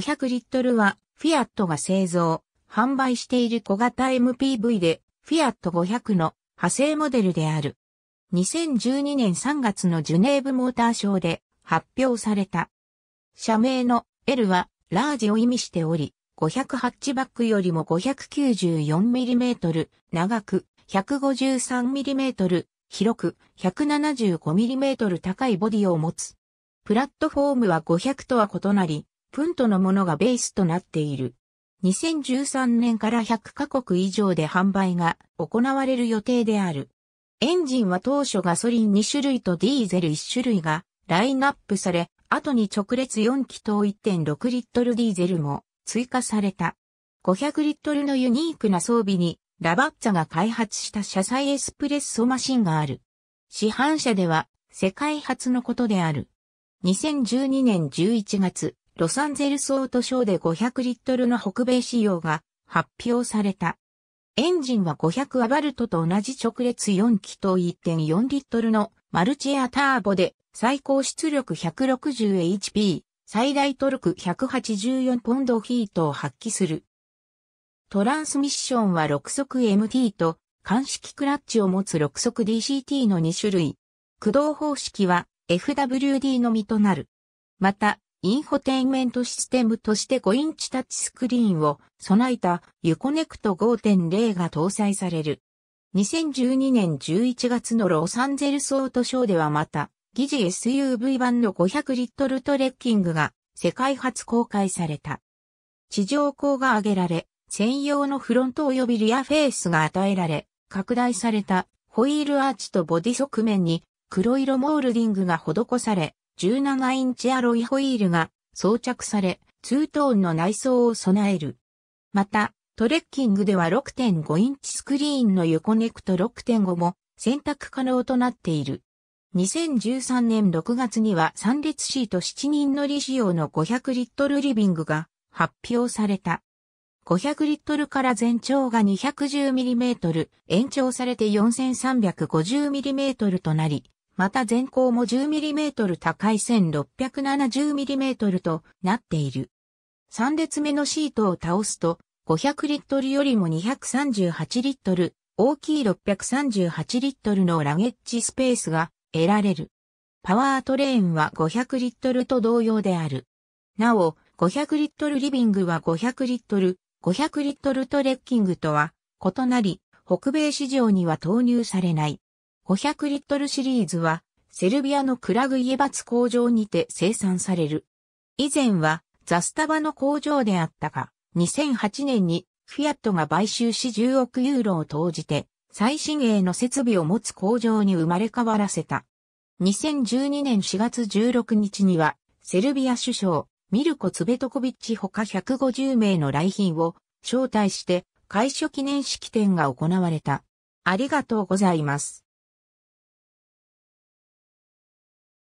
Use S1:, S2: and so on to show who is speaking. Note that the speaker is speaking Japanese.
S1: 500リットルは、フィアットが製造、販売している小型 MPV で、フィアット500の派生モデルである。2012年3月のジュネーブモーターショーで発表された。社名の L はラージを意味しており、500ハッチバックよりも 594mm 長く 153mm 広く 175mm 高いボディを持つ。プラットフォームは500とは異なり、プントのものがベースとなっている。2013年から100カ国以上で販売が行われる予定である。エンジンは当初ガソリン2種類とディーゼル1種類がラインナップされ、後に直列4気筒1.6リットルディーゼルも追加された。500リットルのユニークな装備にラバッツァが開発した車載エスプレッソマシンがある。市販車では世界初のことである。2012年11月、ロサンゼルスオートショーで500リットルの北米仕様が発表された。エンジンは500アバルトと同じ直列4気筒1.4リットルのマルチエアターボで最高出力 160HP、最大トルク184ポンドヒートを発揮する。トランスミッションは6速 MT と鑑識クラッチを持つ6速 DCT の2種類。駆動方式は FWD のみとなる。また、インフォテインメントシステムとして5インチタッチスクリーンを備えたユコネクト5.0が搭載される。2012年11月のロサンゼルスオートショーではまた、疑似 SUV 版の500リットルトレッキングが世界初公開された。地上高が挙げられ、専用のフロント及びリアフェースが与えられ、拡大されたホイールアーチとボディ側面に黒色モールディングが施され、17インチアロイホイールが装着され、ツートーンの内装を備える。また、トレッキングでは6.5インチスクリーンの横ネクト6.5も選択可能となっている。2013年6月には3列シート7人乗り仕様の500リットルリビングが発表された。500リットルから全長が 210mm、延長されて 4350mm となり、また全高も 10mm 高い 1670mm となっている。3列目のシートを倒すと、500リットルよりも238リットル、大きい638リットルのラゲッジスペースが得られる。パワートレーンは500リットルと同様である。なお、500リットルリビングは500リットル、500リットルトレッキングとは異なり、北米市場には投入されない。500リットルシリーズは、セルビアのクラグイエバツ工場にて生産される。以前は、ザスタバの工場であったが、2008年にフィアットが買収し10億ユーロを投じて、最新鋭の設備を持つ工場に生まれ変わらせた。2012年4月16日には、セルビア首相、ミルコ・ツベトコビッチ他150名の来賓を招待して、会所記念式典が行われた。ありがとうございます。